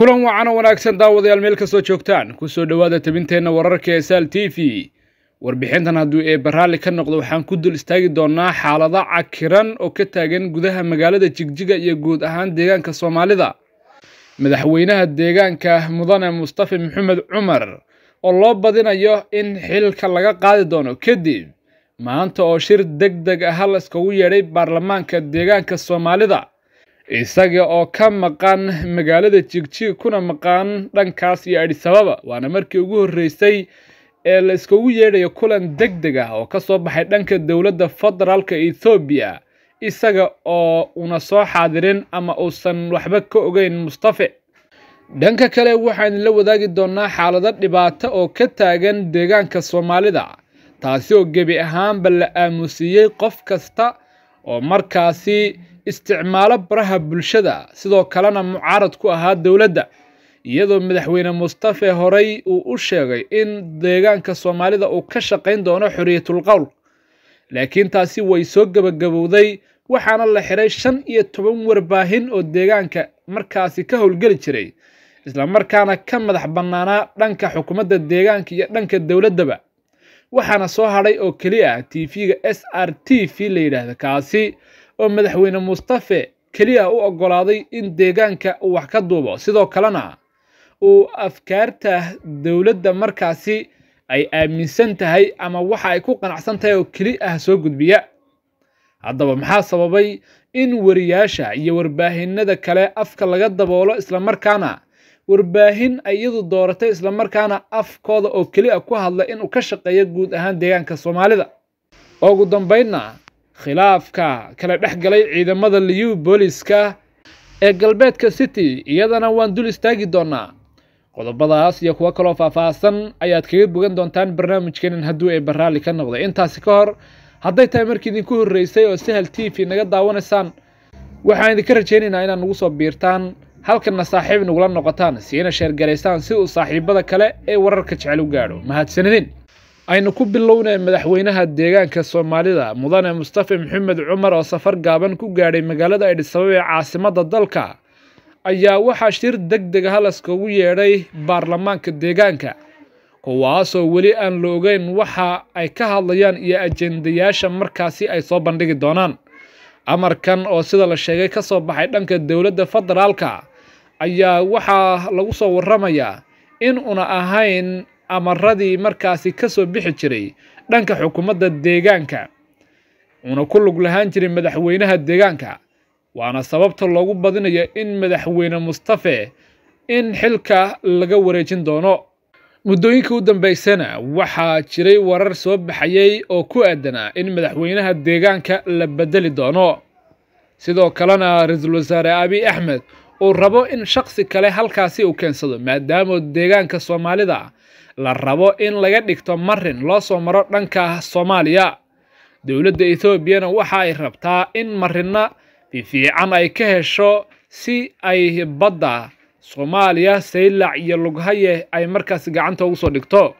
kulan wacan oo wanaagsan daawadayaal meel kastoo joogtaan ku soo dhowaada tabinteenna wararka ee saal t v warbixintan hadduu eebba raalli ka noqdo waxaan ku dul istaagi doonnaa xaalada cakiran oo ka taagan gudaha magaalada jigjiga iyo guud ahaan deegaanka soomaalida madaxweynaha deegaanka mudane mustafa maxamed cumar oo loo badinayo in xilka laga qaadi doono kadib maanta oo shir deg deg ah iskagu yeedhay baarlamaanka deegaanka soomaalida isaga oo ka maqan magaalada jigjig kuna maqan dhankaas iyo adis waana markii ugu horreysay ee la iskugu yeedhayo kulan deg deg ah oo ka soo baxay dhanka dowladda federaalka ethoobiya isaga oo una soo xaadirin ama uusan waxba ka ogeyn mustafe dhanka kale waxaan la wadaagi doonnaa xaalado dhibaato oo ka taagan deegaanka soomaalida taasi oo gebi ahaanba la aamusiiyey qof kasta oo markaasi isticmaalo baraha bulshada sidoo kalena mucaarad ku ahaa dowladda iyadoo madaxweyne mustafe horey uu u sheegay in deegaanka soomaalida uu ka shaqayn doono xorriyatul qowl laakiin taasi way soo gebagabowday waxaana la xiray shan iyo toban warbaahin oo deegaanka markaasi ka howlgeli jiray isla markaana ka madax bannaanaa dhanka xukuumadda deegaanka iyo dhanka dowladdaba waxaana soo hadhay oo keli ah t v-ga s r t v la yidhaahda kaasi oo madaxweyne mustafe keliya u oggolaaday in deegaanka uu wax ka duubo sidoo kalena uu afkaarta dowladda markaasi ay aaminsan tahay ama waxa ay ku qanacsan tahay oo keli ah soo gudbiya haddaba maxaa sababay in wariyaasha iyo warbaahinada kale afka laga daboolo islamarkaana warbaahin ayadu dooratay islamarkaana afkooda oo keli a ku hadla inuu ka shaqeeyo guud ahaan deegaanka soomaalida ugu dambaynna khilaafka kala dhex galay ciidamada liyu booliska ee galbeedka city iyadana waan dul istaagi doonaa qodobadaas iyo kuwo kaloo faahfaahsan ayaad kaga bogan doontaan barnaamijkeenan hadduu eebba raalli ka noqday intaasi ka hor hadday tahay markii idinku horreysay oo sahal t v naga daawanaysaan waxaan idinka rajaynaynaa inaad nagu soo biirtaan halkanna saaxiib nagula noqotaan siina sheergaraysaan si uu saaxiibada kale ee wararka jecel u gaadho mahadsanidin aynu ku bilownay madaxweynaha deegaanka soomaalida mudane mustafi maxamed cumar oo safar gaaban ku gaadhay magaalada aydhisabab ee caasimadda dalka ayaa waxaa shir deg dega ah halaska ugu yeedhay baarlamaanka deegaanka kuwaasoo weli aan la ogeyn waxa ay ka hadlayaan iyo ajendayaasha markaasi ay soo bandhigi doonaan amarkan oo sida la sheegay ka soo baxay dhanka dowladda federaalka ayaa waxaa lagu soo warramayaa in una ahayn amaradii markaasi ka soo bixi jiray dhanka xukuumadda deegaanka uuna ku lug lahaan jiray madaxweynaha deegaanka waana sababta loogu badinayo in madaxweyne mustafe in xilka laga wareejin doono muddooyinkii u dambaysana waxaa jiray warar soo baxayay oo ku aadanaa in madaxweynaha deegaanka la bedeli doono sidoo kalena ra-iisul wasaare abi axmed uu rabo in shaksi kale halkaasi uu keensado maadaama deegaanka soomaalida la rabo in laga dhigto marin loo soo maro dhanka soomaaliya dowladda ethoobiana waxa ay rabtaa in marinna fifiican ay ka hesho si ay badda soomaaliya saylac iyo lughaye ay markaas gacanta ugu soo dhigto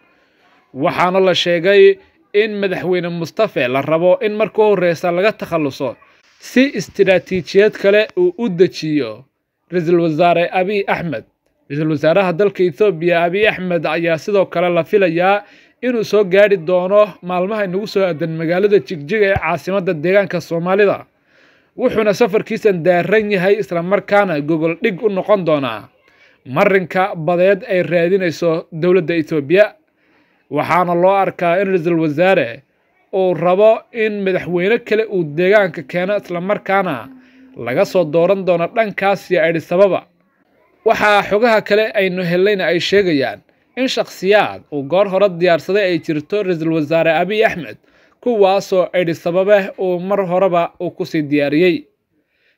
waxaana la sheegay in madaxweyne mustafe la rabo in marka horeysa laga takhalluso si istiraatiijiyad kale uu u dejiyo ra-iisul wasaare abiy axmed ra-iisul wasaaraha dalka ethoobiya abiy axmed ayaa sidoo kale la filayaa inuu soo gaadhi doono maalmaha inagu soo aadan magaalada jigjiga ee caasimadda deegaanka soomaalida wuxuuna safarkiisan daaran yahay islamarkaana gogol dhig u noqon doonaa marinka badeed ay raadinayso dowladda ethoobiya waxaana loo arkaa in ra-iisul wasaare uu rabo in madaxweyne kale uu deegaanka keeno islamarkaana laga soo dooran doono dhankaas iyo adhisababa waxaa xogaha kale aynu helayna ay sheegayaan in shakhsiyaad uu goor hore diyaarsaday ay jirto ra-iisul wasaare abiy axmed kuwaasoo edhi sababeh uu mar horeba uu kusii diyaariyey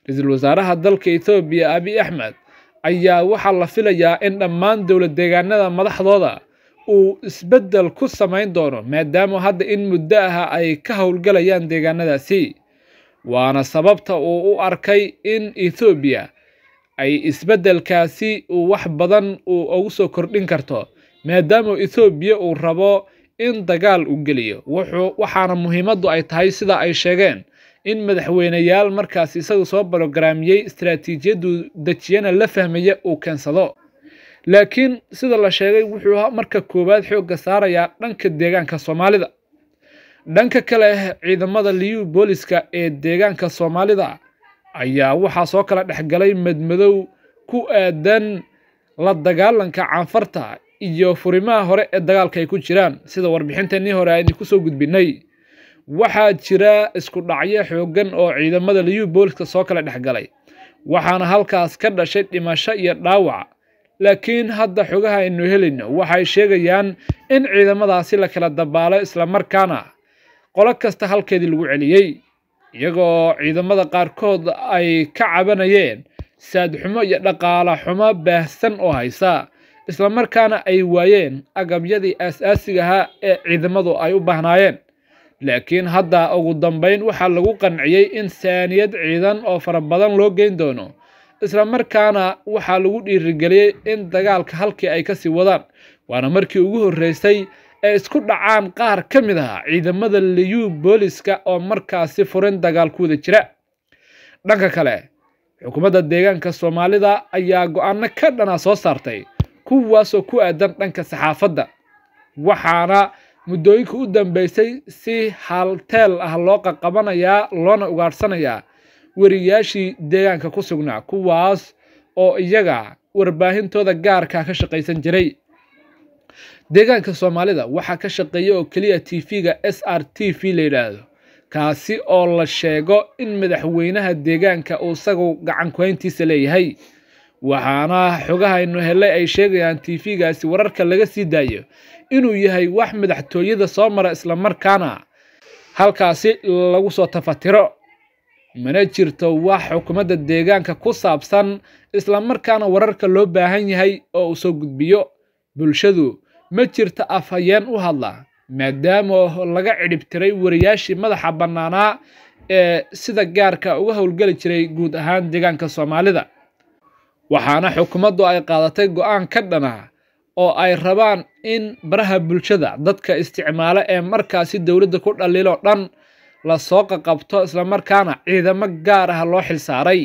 ra-iisul wasaaraha dalka etoobiya abiy axmed ayaa waxaa la filayaa in dhammaan dowlad deegaanada madaxdooda uu isbeddel ku samayn doono maadaama hadda in muddo aha ay ka howlgalayaan deegaanadaasi waana sababta uu u arkay in ethoobiya ay isbeddelkaasi uu wax badan uu ugu soo kordhin karto maadaama ethoobiya uu rabo in dagaal u geliyo waxaana muhiimaddu ay tahay sida ay sheegeen in madaxweyneyaal markaas isagu soo barogaraamiyey istaraatiijiyaddu dejiyana la fahmaya uu keensado laakiin sida la sheegay wuxuu marka koowaad xoogga saarayaa dhanka deegaanka soomaalida dhanka kale ciidamada liyu booliska ee deegaanka soomaalida ayaa waxaa soo kala dhexgalay madmadow ku aadan la dagaalanka caanfarta iyo furimaha hore ee dagaalka ay ku jiraan sida warbixintanii hore aynu kusoo gudbinay waxaa jira isku dhacyo xooggan oo ciidamada liyu booliska soo kala dhexgalay waxaana halkaas ka dhashay dhimasho iyo dhaawac laakiin hadda xogaha aynu helayno waxay sheegayaan in ciidamadaasi la kala dabaalo islamarkaana qolo kasta halkeedii lagu celiyey iyagoo ciidamada qaarkood ay ka cabanayeen saadxumo iyo dhaqaala xumo baahsan oo haysa islamarkaana ay waayeen agabyadii ahaa ee ciidamadu ay u baahnaayeen laakiin hadda ugu dambayn waxaa lagu qanciyey in saaniyad ciidan oo fara badan loo geyn doono islamarkaana waxaa lagu dhiirigeliyey in dagaalka halkii ay ka sii wadaan waana markii ugu horreysay ee isku dhacaan qaar ka mid ah ciidamada liyu booliska oo markaasi furin dagaal ku wada jira dhanka kale xukuumadda deegaanka soomaalida ayaa go'aano ka dhana soo saartay kuwaasoo ku aadan dhanka saxaafadda waxaana muddooyinka u dambaysay si halteel ah loo qaqabanayaa loona ugaadhsanayaa wariyaashii deegaanka ku sugnaa kuwaas oo iyaga warbaahintooda gaarkaa ah ka shaqaysan jiray deegaanka soomaalida waxaa ka shaqeeya oo keliya t v ga s r t v la yidhaahdo kaasi oo la sheego in madaxweynaha deegaanka uu isagu gacankuhayntiisa leeyahay waxaana xogahaynu helay ay sheegayaan tv-gaasi wararka laga sii daayo inuu yahay wax madaxtooyada soo mara islamarkaana halkaasi lagu soo tafatiro mana jirto wax xukuumadda deegaanka ku saabsan islamarkaana wararka loo baahan yahay oo uu soo gudbiyo bulshadu ma jirto afhayeen u hadla maadaama laga cidhibtiray wariyaashii madaxa bannaanaa ee sida gaarka uga howlgeli jiray guud ahaan deegaanka soomaalida waxaana xukuumaddu ay qaadatay go'aan ka dhana oo ay rabaan in baraha bulshada dadka isticmaala ee markaasi dowladda ku dhaliiloo dhan la soo qaqabto islamarkaana ciidamo gaar ah loo xilsaaray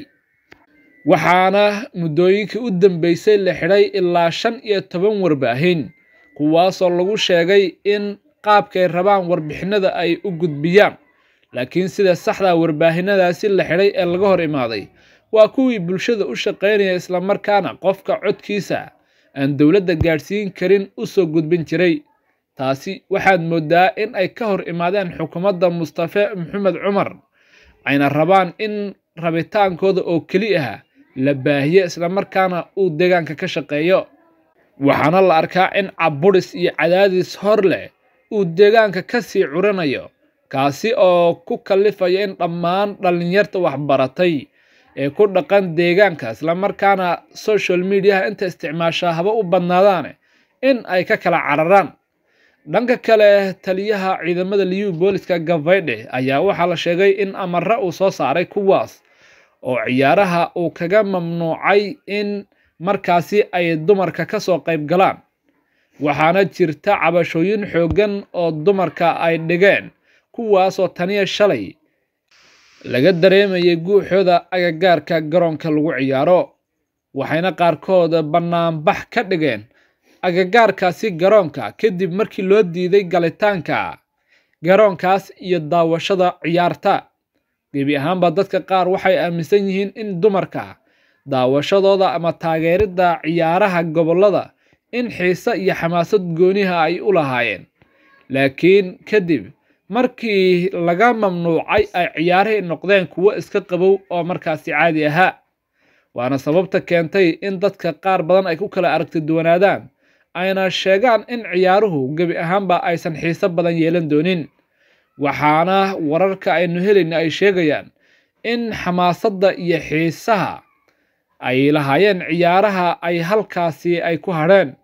waxaana muddooyinkii u dambeysay la xidhay ilaa shan iyo toban warbaahin kuwaasoo lagu sheegay in qaabkay rabaan warbixinada ay u gudbiyaan laakiin sida saxdaa warbaahinadaasi la xidhay ee laga hor imaaday waa kuwii bulshada u shaqaynaya islamarkaana qofka codkiisa aan dowladda gaadhsiin karin u soo gudbin jiray taasi waxaad mooddaa in ay ka hor imaadeen xukuumadda mustafe maxamed cumar ayna rabaan in rabitaankooda oo keli ah la baahiyo islamarkaana uu deegaanka ka shaqeeyo waxaana la arkaa in cabburis iyo cadaadis hor leh uu deegaanka ka sii curanayo kaasi oo ku kallifaya in dhammaan dhallinyarta waxbaratay ee ku dhaqan deegaanka islamarkaana social mediaha inta isticmaasha haba u badnaadaane in ay ka kala cararaan dhanka kale taliyaha ciidamada liyu booliska gavaydhe ayaa waxaa la sheegay in amara uu soo saaray kuwaas oo ciyaaraha uu kaga mamnuucay in markaasi ay dumarka ka soo qayb galaan waxaana jirta cabashooyin xooggan oo dumarka ay dhigeen kuwaasoo taniya shalay laga dareemayay guuxooda agagaarka garoonka lagu ciyaaro waxayna qaarkood bannaanbax ka dhigeen agagaarkaasi garoonka kadib markii loo diiday galitaanka garoonkaas iyo daawashada ciyaarta gebi ahaanba dadka qaar waxay aaminsan yihiin in dumarka daawashadooda ama taageeridda ciyaaraha gobollada in xiise iyo xamaasad gooniha ay u lahaayeen laakiin kadib markii laga mamnuucay ay ciyaarihii noqdeen kuwo iska qabow oo markaasi caadi ahaa waana sababta keentay in dadka qaar badan ay ku kala aragti duwanaadaan ayna sheegaan in ciyaaruhu gebi ahaanba aysan xiise badan yeelan doonin waxaana wararka aynu helayna ay sheegayaan in xamaasadda iyo xiisaha ay lahaayeen ciyaaraha ay halkaasi ay ku hadheen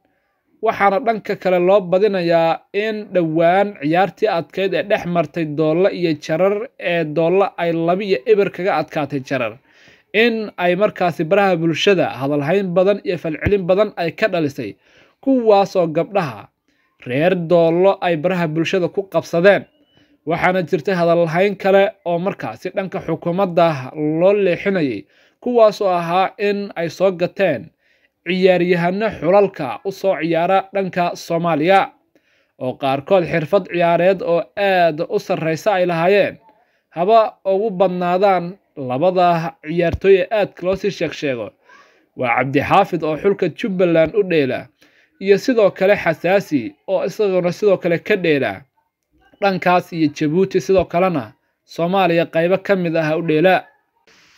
waxaana dhanka kale loo badinayaa in dhowaan ciyaartii adkayd ee dhex martay doollo iyo jarar ee doollo ay labi iyo eber kaga adkaatay jarar in ay markaasi baraha bulshada hadalhayn badan iyo falcelin badan ay ka dhalisay kuwaasoo gabdhaha reer doollo ay baraha bulshada ku qabsadeen waxaana jirtay hadalhayn kale oo markaasi dhanka xukuumadda loo leexinayay kuwaasoo ahaa in ay soo gateen ciyaaryahanno xulalka u soo ciyaara dhanka soomaaliya oo qaarkood xirfad ciyaareed oo aad u sarraysa ay lahaayeen haba ugu badnaadaan labada ciyaartooy ee aadka loo sii sheegsheego waa cabdixaafid oo xulka jubbaland u dheela iyo sidoo kale xasaasi oo isaguna sidoo kale ka dheela dhankaas iyo jabuuti sidoo kalena soomaaliya qaybo ka mid ah u udheelaa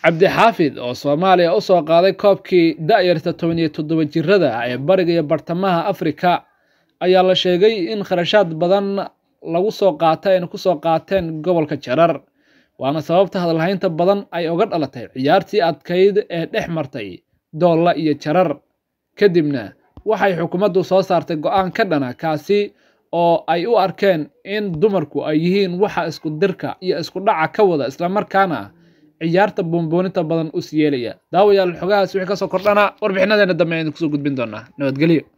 cabdixaafid oo soomaaliya u soo qaaday koobkii da'yarta toban iyo toddoba jirada ee bariga iyo bartamaha afrika ayaa la sheegay in kharashaad badan lagu soo qaatay ayna ku soo qaateen gobolka jarar waana sababta hadalhaynta badan ay oga dhalatay ciyaartii adkayd ee dhex martay doolla iyo jarar kadibna waxay xukuumaddu soo saartay go'aan ka dhana kaasi oo ay u arkeen in dumarku ay yihiin waxa isku dirka iyo isku dhaca ka wada islamarkaana ciyaarta buunbuuninta badan us yeelaya daawayaal xogahaas wixii kasoo kordhana warbixinadeena dambe aynu kusoo gudbin doonaa nabadgelyo